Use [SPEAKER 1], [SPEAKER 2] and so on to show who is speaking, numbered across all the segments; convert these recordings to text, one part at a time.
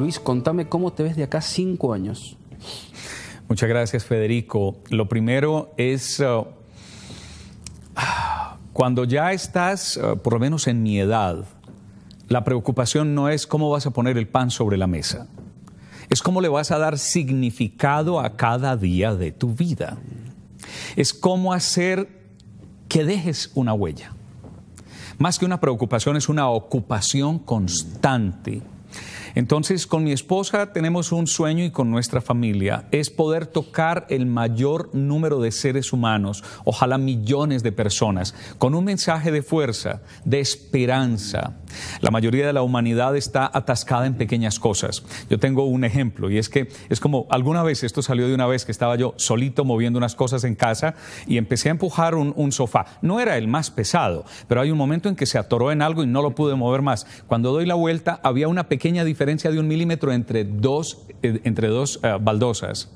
[SPEAKER 1] Luis, contame cómo te ves de acá cinco años. Muchas gracias, Federico. Lo primero es, uh, cuando ya estás, uh, por lo menos en mi edad, la preocupación no es cómo vas a poner el pan sobre la mesa, es cómo le vas a dar significado a cada día de tu vida, es cómo hacer que dejes una huella. Más que una preocupación, es una ocupación constante entonces, con mi esposa tenemos un sueño y con nuestra familia, es poder tocar el mayor número de seres humanos, ojalá millones de personas, con un mensaje de fuerza, de esperanza. La mayoría de la humanidad está atascada en pequeñas cosas. Yo tengo un ejemplo y es que es como alguna vez, esto salió de una vez que estaba yo solito moviendo unas cosas en casa y empecé a empujar un, sofá. No era el más pesado, pero hay un momento en que se atoró en algo y no lo pude mover más. Cuando doy la vuelta había una pequeña diferencia de un milímetro entre dos, eh, entre dos eh, baldosas.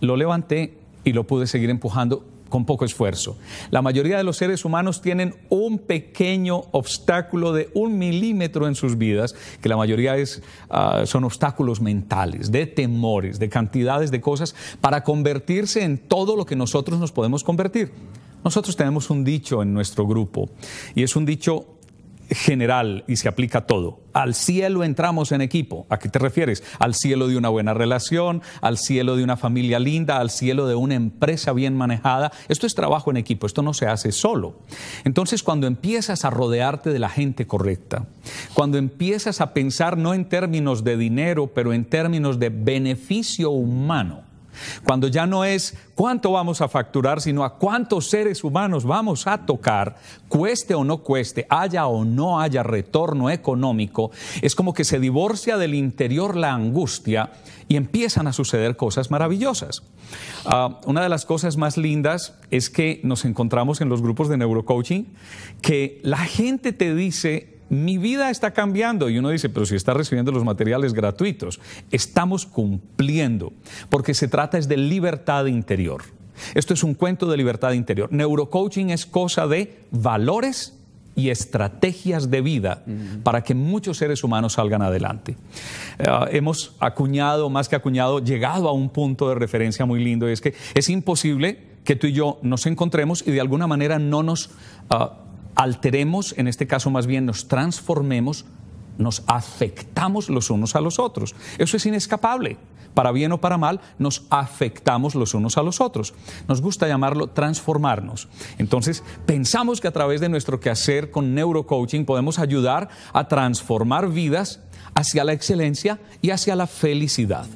[SPEAKER 1] Lo levanté y lo pude seguir empujando con poco esfuerzo. La mayoría de los seres humanos tienen un pequeño obstáculo de un milímetro en sus vidas, que la mayoría es, ah, son obstáculos mentales, de temores, de cantidades de cosas, para convertirse en todo lo que nosotros nos podemos convertir. Nosotros tenemos un dicho en nuestro grupo y es un dicho general y se aplica a todo. Al cielo entramos en equipo. ¿A qué te refieres? Al cielo de una buena relación, al cielo de una familia linda, al cielo de una empresa bien manejada. Esto es trabajo en equipo, esto no se hace solo. Entonces, cuando empiezas a rodearte de la gente correcta, cuando empiezas a pensar no en términos de dinero, pero en términos de beneficio humano, cuando ya no es cuánto vamos a facturar, sino a cuántos seres humanos vamos a tocar, cueste o no cueste, haya o no haya retorno económico, es como que se divorcia del interior la angustia y empiezan a suceder cosas maravillosas. Ah, una de las cosas más lindas es que nos encontramos en los grupos de neurocoaching que la gente te dice mi vida está cambiando. Y uno dice, pero si está recibiendo los materiales gratuitos, estamos cumpliendo, porque se trata es de libertad interior. Esto es un cuento de libertad interior. Neurocoaching es cosa de valores y estrategias de vida para que muchos seres humanos salgan adelante. Eh, hemos acuñado, más que acuñado, llegado a un punto de referencia muy lindo, y es que es imposible que tú y yo nos encontremos y de alguna manera no nos ah, alteremos, en este caso más bien nos transformemos, nos afectamos los unos a los otros. Eso es inescapable para bien o para mal, nos afectamos los unos a los otros. Nos gusta llamarlo transformarnos. Entonces, pensamos que a través de nuestro quehacer con neurocoaching podemos ayudar a transformar vidas hacia la excelencia y hacia la felicidad.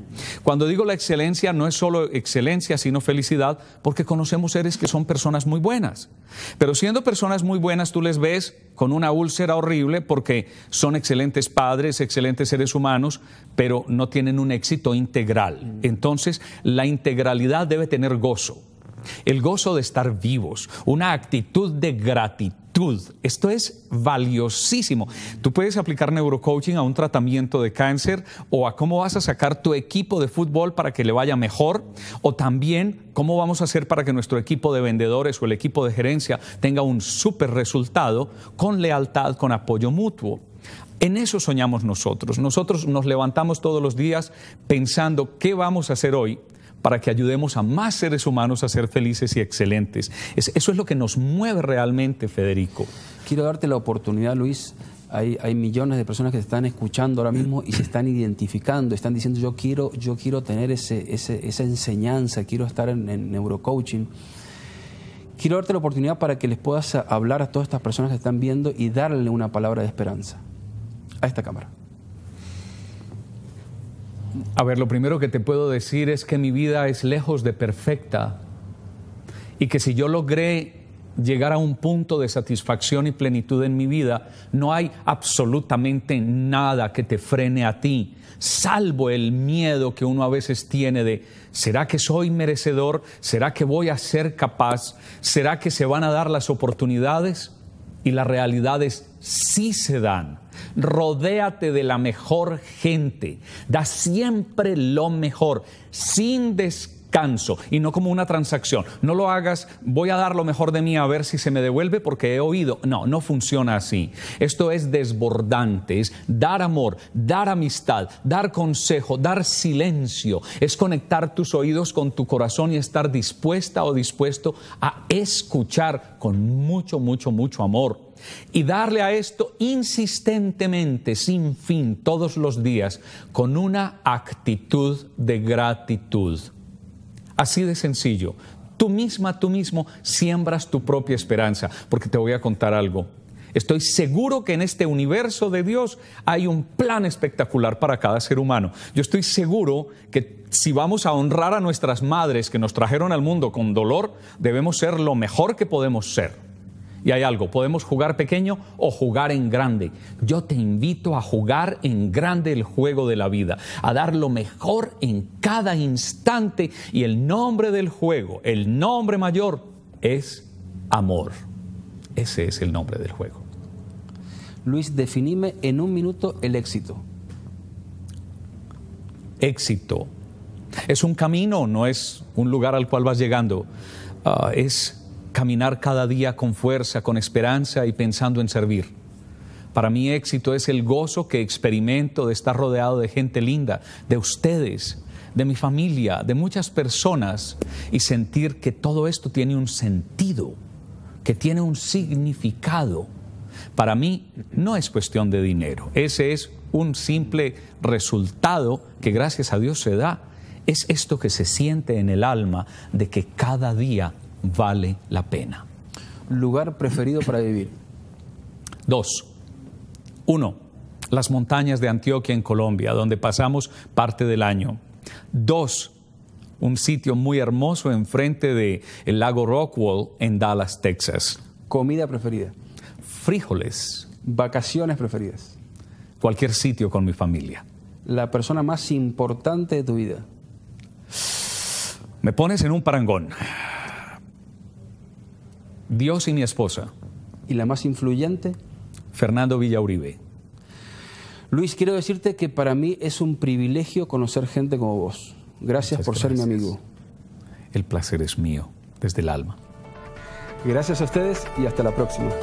[SPEAKER 1] Cuando digo la excelencia, no es solo excelencia, sino felicidad, porque conocemos seres que son personas muy buenas. Pero siendo personas muy buenas, tú les ves con una úlcera horrible porque son excelentes padres, excelentes seres humanos, pero no tienen un éxito interno entonces, la integralidad debe tener gozo. El gozo de estar vivos, una actitud de gratitud. Esto es valiosísimo. Tú puedes aplicar neurocoaching a un tratamiento de cáncer o a cómo vas a sacar tu equipo de fútbol para que le vaya mejor o también cómo vamos a hacer para que nuestro equipo de vendedores o el equipo de gerencia tenga un súper resultado con lealtad, con apoyo mutuo. En eso soñamos nosotros. Nosotros nos levantamos todos los días pensando qué vamos a hacer hoy para que ayudemos a más seres humanos a ser felices y excelentes. eso es lo que nos mueve realmente, Federico. Quiero darte la oportunidad, Luis. Hay, millones de personas que te están escuchando ahora mismo y se están identificando, están diciendo yo quiero, yo quiero tener esa enseñanza, quiero estar en neurocoaching quiero darte la oportunidad para que les puedas hablar a todas estas personas que están viendo y darle una palabra de esperanza a esta cámara? A ver, lo primero que te puedo decir es que mi vida es lejos de perfecta y que si yo logré llegar a un punto de satisfacción y plenitud en mi vida, no hay absolutamente nada que te frene a ti, salvo el miedo que uno a veces tiene de, ¿será que soy merecedor? ¿Será que voy a ser capaz? ¿Será que se van a dar las oportunidades? y las realidades sí se dan. Rodéate de la mejor gente, da siempre lo mejor, sin descanso y no como una transacción. No lo hagas, voy a dar lo mejor de mí a ver si se me devuelve porque he oído. No, no funciona así. Esto es desbordante, es dar amor, dar amistad, dar consejo, dar silencio. Es conectar tus oídos con tu corazón y estar dispuesta o dispuesto a escuchar con mucho, mucho, mucho amor y darle a esto insistentemente, sin fin, todos los días, con una actitud de gratitud. Así de sencillo. Tú misma, tú mismo siembras tu propia esperanza, porque te voy a contar algo. Estoy seguro que en este universo de Dios hay un plan espectacular para cada ser humano. Yo estoy seguro que si vamos a honrar a nuestras madres que nos trajeron al mundo con dolor, debemos ser lo mejor que podemos ser. Y hay algo, podemos jugar pequeño o jugar en grande. Yo te invito a jugar en grande el juego de la vida, a dar lo mejor en cada instante y el nombre del juego, el nombre mayor es amor. Ese es el nombre del juego. Luis, definime en un minuto el éxito. Éxito. Es un camino, no es un lugar al cual vas llegando. Ah, es caminar cada día con fuerza, con esperanza y pensando en servir. Para mí éxito es el gozo que experimento de estar rodeado de gente linda, de ustedes, de mi familia, de muchas personas y sentir que todo esto tiene un sentido, que tiene un significado. Para mí no es cuestión de dinero, ese es un simple resultado que gracias a Dios se da. Es esto que se siente en el alma de que cada día vale la pena. Lugar preferido para vivir. Dos. Uno, las montañas de Antioquia en Colombia, donde pasamos parte del año. Dos, un sitio muy hermoso enfrente de el lago Rockwall en Dallas, Texas. Comida preferida. Frijoles. Vacaciones preferidas. Cualquier sitio con mi familia. La persona más importante de tu vida. Me pones en un parangón. Dios y mi esposa. ¿Y la más influyente? Fernando Villauribe. Luis, quiero decirte que para mí es un privilegio conocer gente como vos. Gracias por ser mi amigo. El placer es mío, desde el alma. Gracias a ustedes y hasta la próxima.